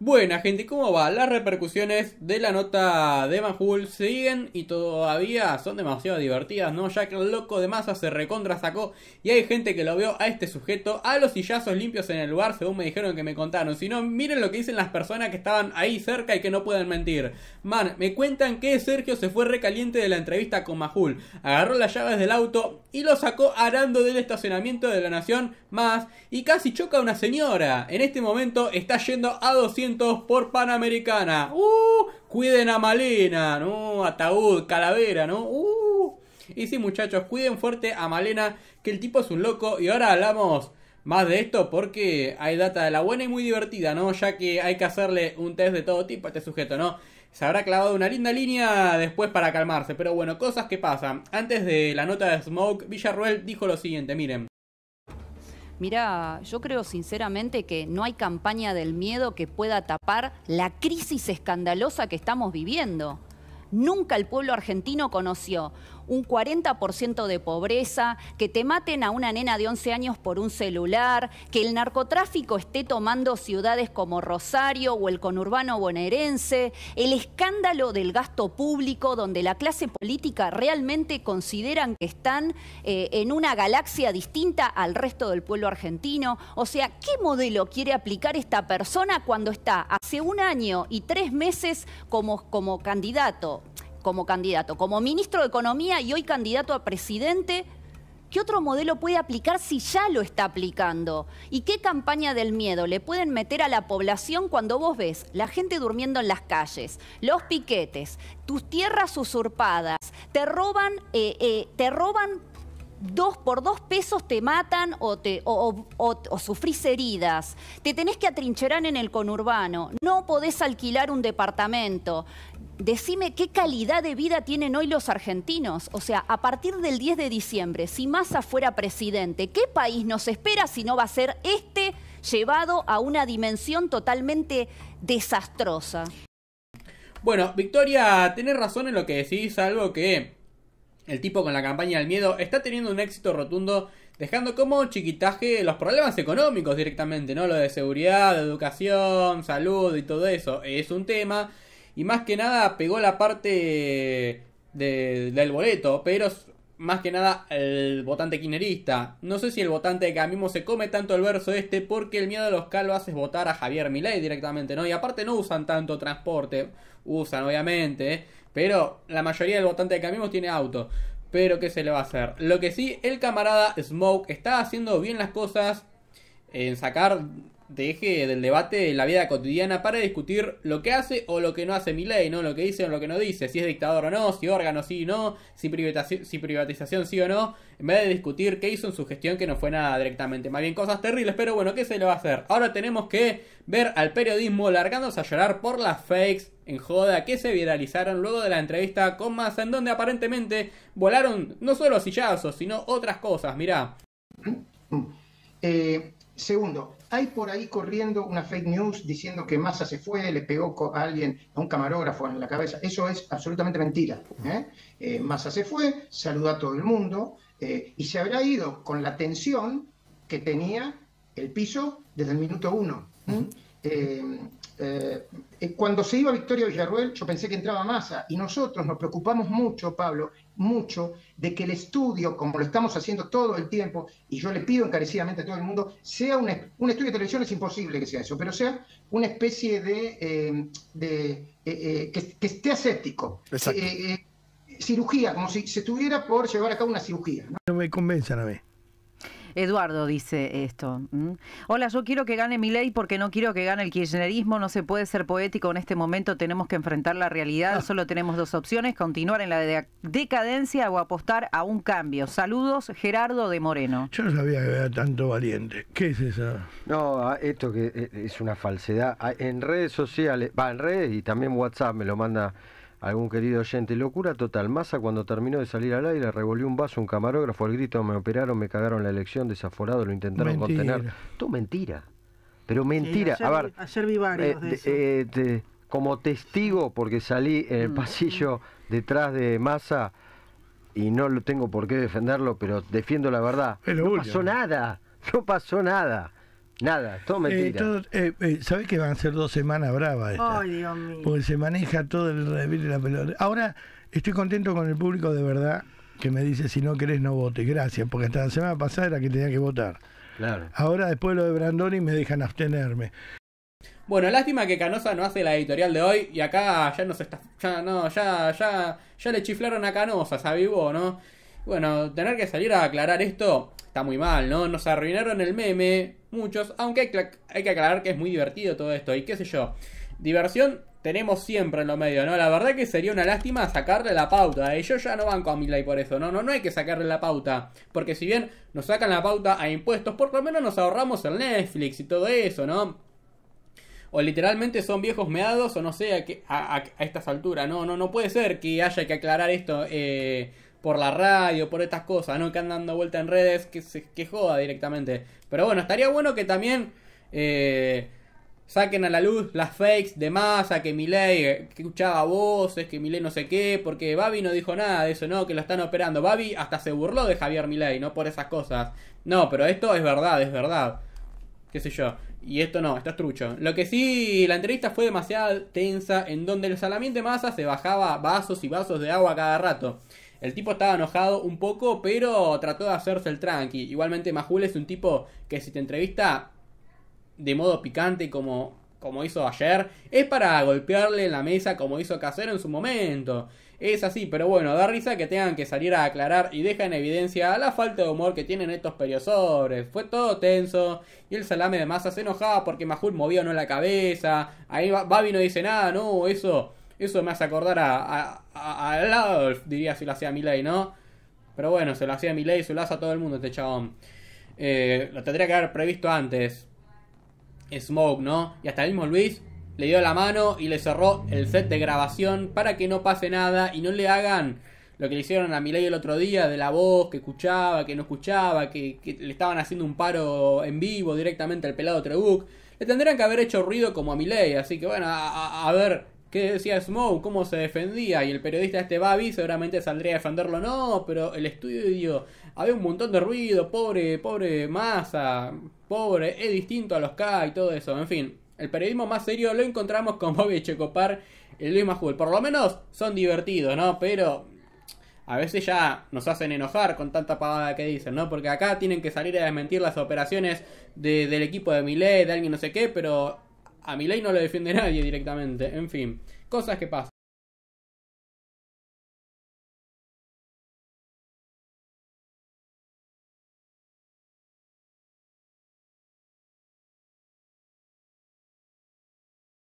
Buena gente, ¿cómo va? Las repercusiones de la nota de Mahul siguen y todavía son demasiado divertidas, ¿no? Ya que el loco de masa se recontra sacó y hay gente que lo vio a este sujeto a los sillazos limpios en el lugar, según me dijeron que me contaron. Si no, miren lo que dicen las personas que estaban ahí cerca y que no pueden mentir. Man, me cuentan que Sergio se fue recaliente de la entrevista con Majul, agarró las llaves del auto y lo sacó arando del estacionamiento de la Nación Más y casi choca a una señora. En este momento está yendo a 200 por Panamericana. ¡Uh! Cuiden a Malena, ¿no? Ataúd, calavera, ¿no? Uh. Y sí, muchachos, cuiden fuerte a Malena, que el tipo es un loco. Y ahora hablamos más de esto porque hay data de la buena y muy divertida, ¿no? Ya que hay que hacerle un test de todo tipo a este sujeto, ¿no? Se habrá clavado una linda línea después para calmarse, pero bueno, cosas que pasan. Antes de la nota de Smoke, Villarruel dijo lo siguiente, miren. Mira, yo creo sinceramente que no hay campaña del miedo que pueda tapar la crisis escandalosa que estamos viviendo. Nunca el pueblo argentino conoció un 40% de pobreza, que te maten a una nena de 11 años por un celular, que el narcotráfico esté tomando ciudades como Rosario o el conurbano bonaerense, el escándalo del gasto público donde la clase política realmente consideran que están eh, en una galaxia distinta al resto del pueblo argentino. O sea, ¿qué modelo quiere aplicar esta persona cuando está hace un año y tres meses como, como candidato como candidato, como ministro de Economía y hoy candidato a presidente, ¿qué otro modelo puede aplicar si ya lo está aplicando? ¿Y qué campaña del miedo le pueden meter a la población cuando vos ves la gente durmiendo en las calles, los piquetes, tus tierras usurpadas, te roban, eh, eh, te roban dos, por dos pesos te matan o, te, o, sufrís heridas, te tenés que atrincherar en el conurbano, no podés alquilar un departamento, decime qué calidad de vida tienen hoy los argentinos. O sea, a partir del 10 de diciembre, si Massa fuera presidente, ¿qué país nos espera si no va a ser este llevado a una dimensión totalmente desastrosa? Bueno, Victoria, tenés razón en lo que decís, algo que el tipo con la campaña del miedo está teniendo un éxito rotundo, dejando como chiquitaje los problemas económicos directamente, ¿no? Lo de seguridad, educación, salud y todo eso es un tema y más que nada pegó la parte del boleto, pero más que nada el votante quinerista. No sé si el votante de Camismo se come tanto el verso este porque el miedo de los calvas es votar a Javier Milei directamente, ¿no? Y aparte no usan tanto transporte, usan obviamente, pero la mayoría del votante de Camismo tiene auto. Pero qué se le va a hacer. Lo que sí, el camarada Smoke está haciendo bien las cosas en sacar deje eje del debate de la vida cotidiana para discutir lo que hace o lo que no hace mi ley, ¿no? Lo que dice o lo que no dice, si es dictador o no, si órgano sí o no, si privatización, si privatización sí o no, en vez de discutir qué hizo en su gestión que no fue nada directamente, más bien cosas terribles, pero bueno, ¿qué se le va a hacer? Ahora tenemos que ver al periodismo largándose a llorar por las fakes en joda que se viralizaron luego de la entrevista con Massa, en donde aparentemente volaron no solo sillazos, sino otras cosas, mirá. Eh, segundo, hay por ahí corriendo una fake news diciendo que Massa se fue, le pegó a alguien, a un camarógrafo en la cabeza. Eso es absolutamente mentira. ¿eh? Eh, Massa se fue, saludó a todo el mundo eh, y se habrá ido con la tensión que tenía el piso desde el minuto uno. Eh, cuando se iba Victoria Villarruel, yo pensé que entraba Massa, y nosotros nos preocupamos mucho, Pablo, mucho, de que el estudio, como lo estamos haciendo todo el tiempo, y yo le pido encarecidamente a todo el mundo, sea un, estudio de televisión, es imposible que sea eso, pero sea una especie de. Eh, eh, que, esté aséptico. cirugía, como si se tuviera por llevar a cabo una cirugía. No, me convencen a mí. Eduardo dice esto. Hola, yo quiero que gane mi ley porque no quiero que gane el kirchnerismo. No se puede ser poético en este momento. Tenemos que enfrentar la realidad. Ah. Solo tenemos dos opciones: continuar en la decadencia o apostar a un cambio. Saludos, Gerardo de Moreno. Yo no sabía que era tanto valiente. ¿Qué es eso? No, ah, esto que eh, es una falsedad. Ah, en redes sociales, va, en redes y también WhatsApp me lo manda algún querido oyente. Locura total. Massa cuando terminó de salir al aire revolvió un vaso, un camarógrafo, el grito, me operaron, me cagaron la elección, desaforado, lo intentaron contener. Todo mentira. Pero mentira. a ver, eh, eh, como testigo, porque salí en el mm. pasillo detrás de Massa y no lo tengo por qué defenderlo, pero defiendo la verdad. no pasó nada, no pasó nada. Nada, todo mentira. Eh, eh, eh ¿Sabés que van a ser dos semanas bravas esta? Porque se maneja todo el revil de la pelota. Ahora estoy contento con el público de verdad que me dice si no querés no votes. Gracias, porque hasta la semana pasada era que tenía que votar. Claro. Ahora después lo de Brandoni me dejan abstenerme. Bueno, lástima que Canosa no hace la editorial de hoy y acá ya nos está ya no ya ya ya le chiflaron a Canosa, se vos, ¿no? Bueno, tener que salir a aclarar esto está muy mal, ¿no? Nos arruinaron el meme, muchos, aunque hay que aclarar que es muy divertido todo esto y qué sé yo. Diversión tenemos siempre en los medios, ¿no? La verdad que sería una lástima sacarle la pauta. ellos ¿eh? yo ya no banco a Milay por eso, ¿no? No, no hay que sacarle la pauta. Porque si bien nos sacan la pauta a impuestos, por lo menos nos ahorramos el Netflix y todo eso, ¿no? O literalmente son viejos meados o no sé a, a, a estas alturas. No, no, no puede ser que haya que aclarar esto. Eh, por la radio, por estas cosas, ¿no? Que andan dando vuelta en redes, que se que joda directamente. Pero bueno, estaría bueno que también eh, saquen a la luz las fakes de masa, que Milei escuchaba voces, que Milei no sé qué, porque Babi no dijo nada de eso, ¿no? Que lo están operando. Babi hasta se burló de Javier Milei, ¿no? Por esas cosas. No, pero esto es verdad, es verdad. Qué sé yo. Y esto no, esto es trucho. Lo que sí, la entrevista fue demasiado tensa, en donde el salamiento de masa se bajaba vasos y vasos de agua cada rato. El tipo estaba enojado un poco, pero trató de hacerse el tranqui. Igualmente, Majul es un tipo que si te entrevista de modo picante como, como hizo ayer, es para golpearle en la mesa como hizo Casero en su momento. Es así, pero bueno, da risa que tengan que salir a aclarar y deja en evidencia la falta de humor que tienen estos periosores. Fue todo tenso y el salame de masa se enojaba porque Majul movió no la cabeza. Ahí Babi no dice nada, no, eso eso me hace acordar a, a, Adolf, diría si lo hacía Milei, ¿no? Pero bueno, se lo hacía Milei, se lo hace a todo el mundo este chabón. Eh, lo tendría que haber previsto antes. Smoke, ¿no? Y hasta el mismo Luis le dio la mano y le cerró el set de grabación para que no pase nada y no le hagan lo que le hicieron a Milei el otro día de la voz que escuchaba, que no escuchaba, que, le estaban haciendo un paro en vivo directamente al pelado Trebuk. Le tendrían que haber hecho ruido como a Milei, así que bueno, a ver, ¿Qué decía Smoke? ¿Cómo se defendía? Y el periodista este Babi seguramente saldría a defenderlo. No, pero el estudio. Había un montón de ruido. Pobre, pobre masa. Pobre, es distinto a los K y todo eso. En fin, el periodismo más serio lo encontramos con Bobby Checopar y Luis Majul. Por lo menos son divertidos, ¿no? Pero a veces ya nos hacen enojar con tanta pavada que dicen, ¿no? Porque acá tienen que salir a desmentir las operaciones del equipo de Millet, de alguien no sé qué, pero a ley no lo defiende nadie directamente. En fin, cosas que pasan.